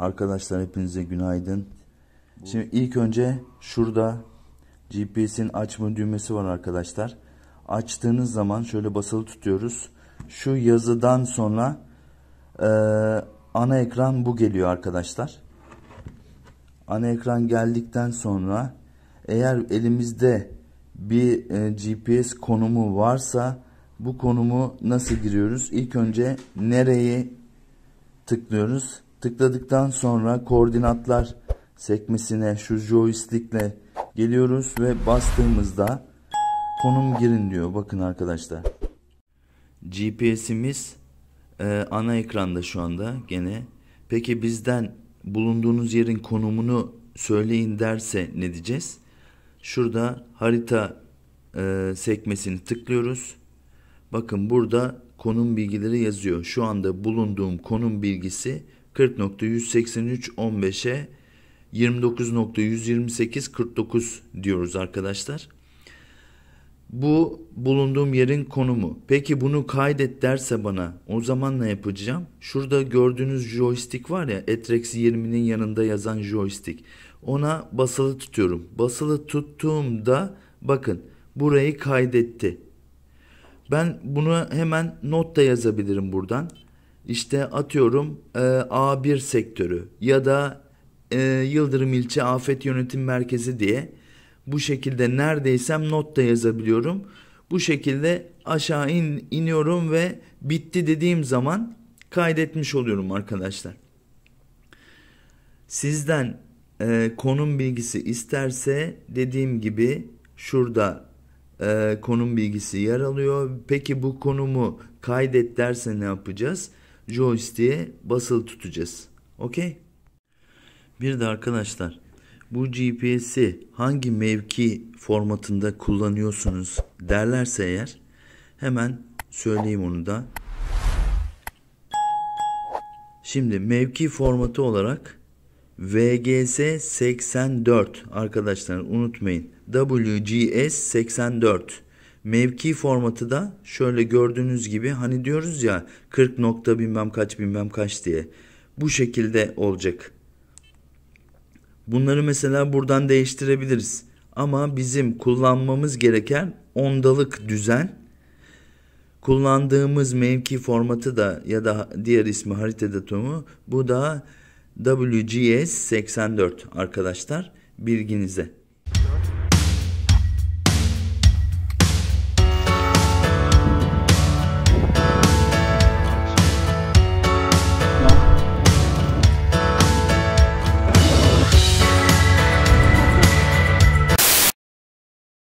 Arkadaşlar hepinize günaydın. Şimdi ilk önce şurada GPS'in açma düğmesi var arkadaşlar. Açtığınız zaman şöyle basılı tutuyoruz. Şu yazıdan sonra e, ana ekran bu geliyor arkadaşlar. Ana ekran geldikten sonra eğer elimizde bir e, GPS konumu varsa bu konumu nasıl giriyoruz? İlk önce nereye tıklıyoruz? Tıkladıktan sonra koordinatlar sekmesine şu joystickle geliyoruz ve bastığımızda konum girin diyor. Bakın arkadaşlar. GPS'imiz e, ana ekranda şu anda gene. Peki bizden bulunduğunuz yerin konumunu söyleyin derse ne diyeceğiz? Şurada harita e, sekmesini tıklıyoruz. Bakın burada konum bilgileri yazıyor. Şu anda bulunduğum konum bilgisi 40.183.15'e 29.128.49 diyoruz arkadaşlar. Bu bulunduğum yerin konumu. Peki bunu kaydet derse bana o zaman ne yapacağım? Şurada gördüğünüz joystick var ya Etrex 20'nin yanında yazan joystick. Ona basılı tutuyorum. Basılı tuttuğumda bakın burayı kaydetti. Ben bunu hemen not da yazabilirim buradan işte atıyorum e, A1 sektörü ya da e, Yıldırım İlçe Afet Yönetim Merkezi diye bu şekilde neredeysem not da yazabiliyorum. Bu şekilde aşağı in, iniyorum ve bitti dediğim zaman kaydetmiş oluyorum arkadaşlar. Sizden e, konum bilgisi isterse dediğim gibi şurada e, konum bilgisi yer alıyor. Peki bu konumu kaydet derse ne yapacağız? joystick'e basılı tutacağız. Okey. Bir de arkadaşlar bu GPS'i hangi mevki formatında kullanıyorsunuz derlerse eğer hemen söyleyeyim onu da. Şimdi mevki formatı olarak VGS 84 arkadaşlar unutmayın. WGS 84 Mevki formatı da şöyle gördüğünüz gibi hani diyoruz ya 40 nokta bilmem kaç bilmem kaç diye. Bu şekilde olacak. Bunları mesela buradan değiştirebiliriz. Ama bizim kullanmamız gereken ondalık düzen kullandığımız mevki formatı da ya da diğer ismi harita datomu bu da WGS 84 arkadaşlar bilginize.